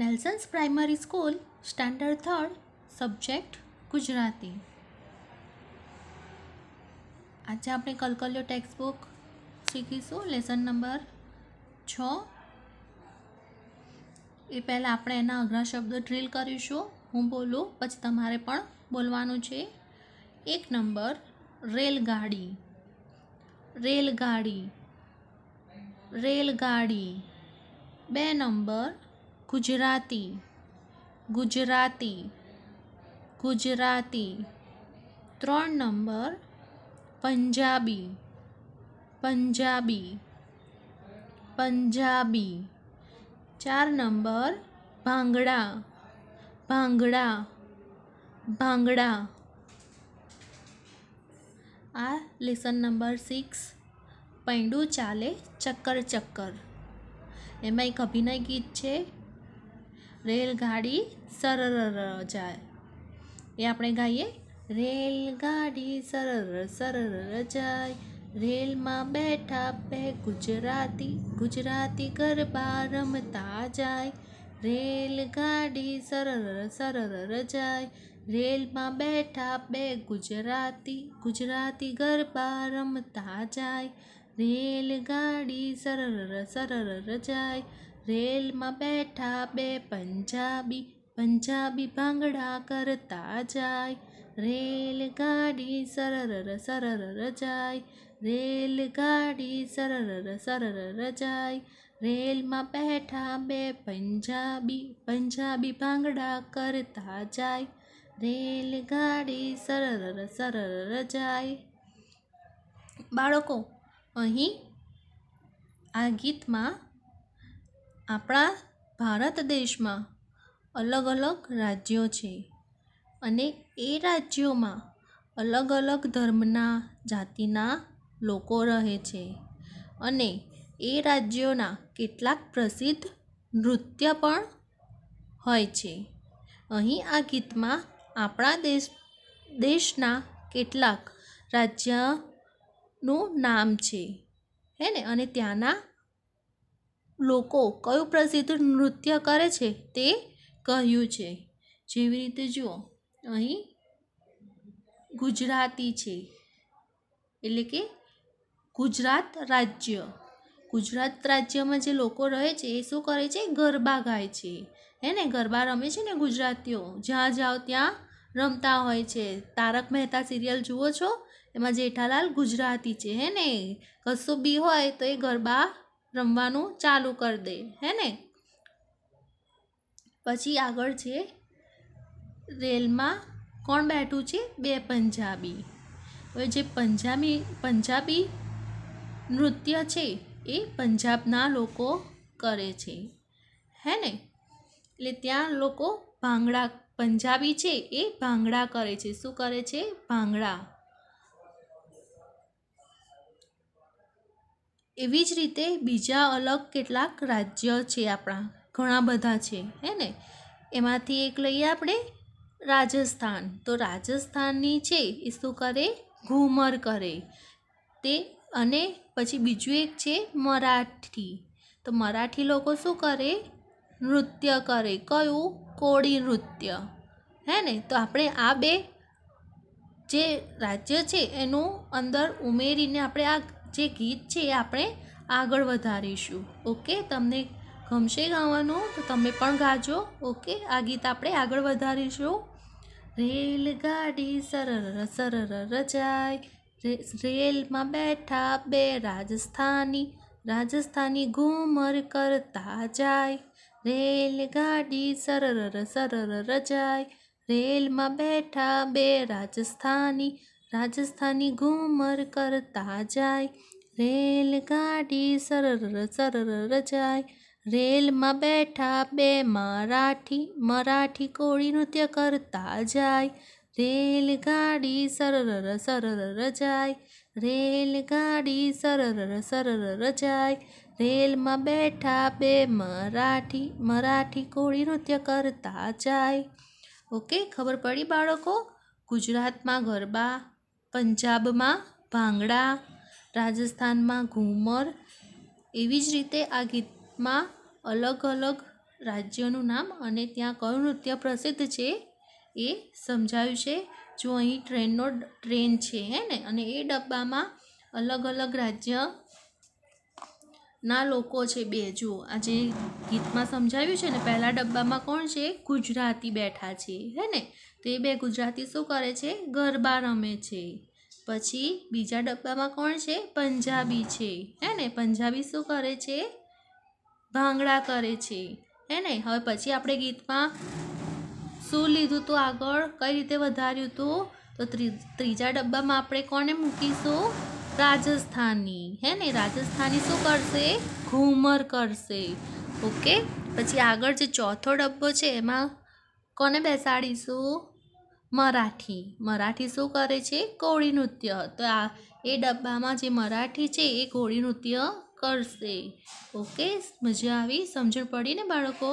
નેલ્સન્સ primary school standard third subject Gujarati આજે આપણે કલકલિયો ટેક્સ્ટ બુક શીખીશું લેસન નંબર છ એ પહેલાં આપણે એના અઘરા શબ્દો ડ્રીલ કરીશું હું બોલું પછી તમારે પણ બોલવાનું છે એક નંબર રેલગાડી રેલગાડી રેલગાડી બે નંબર ગુજરાતી ગુજરાતી ગુજરાતી ત્રણ નંબર પંજાબી પંજાબી પંજાબી ચાર નંબર ભાંગડા ભાંગડા ભાંગડા આ લેસન નંબર સિક્સ પૈડું ચાલે ચક્કર ચક્કર એમાં એક અભિનય ગીત છે रेलगाड़ी सरर जाए ये अपने गाई रेलगाड़ी सरर सरर जाए रेल में बैठा पे गुजराती गुजराती गरबा रमता जाए रेलगाड़ी सरर सरर जाए रेल में बैठा पे गुजराती गुजराती गरबा रमता जाए रेलगाड़ी सरर सरर जाए રેલમાં બેઠા બે પંજાબી પંજાબી ભાંગડા કરતા જાય રેલગાડી સરરર સરર જાય રેલગાડી સરરર સરર જાય રેલમાં બેઠા બે પંજાબી પંજાબી ભાંગડા કરતા જાય રેલગાડી સરરર સરરર જાય બાળકો અહીં આ ગીતમાં આપણા ભારત દેશમાં અલગ અલગ રાજ્યો છે અને એ રાજ્યોમાં અલગ અલગ ધર્મના જાતિના લોકો રહે છે અને એ રાજ્યોના કેટલાક પ્રસિદ્ધ નૃત્ય પણ હોય છે અહીં આ ગીતમાં આપણા દેશ દેશના કેટલાક રાજ્યનું નામ છે હે ને અને ત્યાંના લોકો કયું પ્રસિદ્ધ નૃત્ય કરે છે તે કહ્યું છે જેવી રીતે જુઓ અહીં ગુજરાતી છે એટલે કે ગુજરાત રાજ્ય ગુજરાત રાજ્યમાં જે લોકો રહે છે એ શું કરે છે ગરબા ગાય છે હે ને ગરબા રમે છે ને ગુજરાતીઓ જ્યાં જાઓ ત્યાં રમતા હોય છે તારક મહેતા સિરિયલ જુઓ છો એમાં જેઠાલાલ ગુજરાતી છે હે ને કશું બી હોય તો એ ગરબા રમવાનું ચાલુ કરી દે હે ને પછી આગળ છે રેલમાં કોણ બેઠું છે બે પંજાબી હવે જે પંજાબી પંજાબી નૃત્ય છે એ પંજાબના લોકો કરે છે હે ને એટલે ત્યાં લોકો ભાંગડા પંજાબી છે એ ભાંગડા કરે છે શું કરે છે ભાંગડા એવી જ રીતે બીજા અલગ કેટલાક રાજ્ય છે આપણા ઘણા બધા છે હે ને એમાંથી એક લઈએ આપણે રાજસ્થાન તો રાજસ્થાનની છે એ શું કરે ઘૂમર કરે તે અને પછી બીજું એક છે મરાઠી તો મરાઠી લોકો શું કરે નૃત્ય કરે કયું કોળી નૃત્ય હે ને તો આપણે આ બે જે રાજ્ય છે એનું અંદર ઉમેરીને આપણે આ જે ગીત છે એ આપણે આગળ વધારીશું ઓકે તમને ગમશે ગાવાનું તો તમે પણ ગાજો ઓકે આ ગીત આપણે આગળ વધારીશું રેલગાડી સરર સરર રજાય રેલમાં બેઠા બે રાજસ્થાની રાજસ્થાની ઘૂમર કરતા જાય રેલગાડી સરર સરર રજાય રેલમાં બેઠા બે રાજસ્થાની રાજસ્થાની ઘૂમર કરતા જાય રેલગાડી સરર સરર જાય રેલમાં બેઠા બે મરાઠી મરાઠી કોળી નૃત્ય કરતા જાય રેલગાડી સરર સરર જાય રેલગાડી સરર સરર જાય રેલમાં બેઠા બે મરાઠી મરાઠી કોળી નૃત્ય કરતા જાય ઓકે ખબર પડી બાળકો ગુજરાતમાં ગરબા પંજાબમાં ભાંગડા રાજસ્થાનમાં ઘૂમર એવી જ રીતે આ ગીતમાં અલગ અલગ રાજ્યનું નામ અને ત્યાં કયું નૃત્ય પ્રસિદ્ધ છે એ સમજાયું છે જો અહીં ટ્રેનનો ટ્રેન છે હે ને અને એ ડબ્બામાં અલગ અલગ રાજ્ય ના લોકો છે બે જુઓ આ ગીતમાં સમજાવ્યું છે ને પહેલા ડબ્બામાં કોણ છે ગુજરાતી બેઠા છે હે ને તો એ બે ગુજરાતી શું કરે છે ગરબા રમે છે પછી બીજા ડબ્બામાં કોણ છે પંજાબી છે હે ને પંજાબી શું કરે છે ભાંગડા કરે છે હે ને હવે પછી આપણે ગીતમાં શું લીધું તું આગળ કઈ રીતે વધાર્યું હતું તો ત્રીજા ડબ્બામાં આપણે કોને મૂકીશું રાજસ્થાની હે ને રાજસ્થાની શું કરશે ઘૂમર કરશે ઓકે પછી આગળ જે ચોથો ડબ્બો છે એમાં કોને બેસાડીશું મરાઠી મરાઠી શું કરે છે કોળી નૃત્ય તો આ એ ડબ્બામાં જે મરાઠી છે એ કોળી નૃત્ય કરશે ઓકે મજા આવી સમજણ પડી ને બાળકો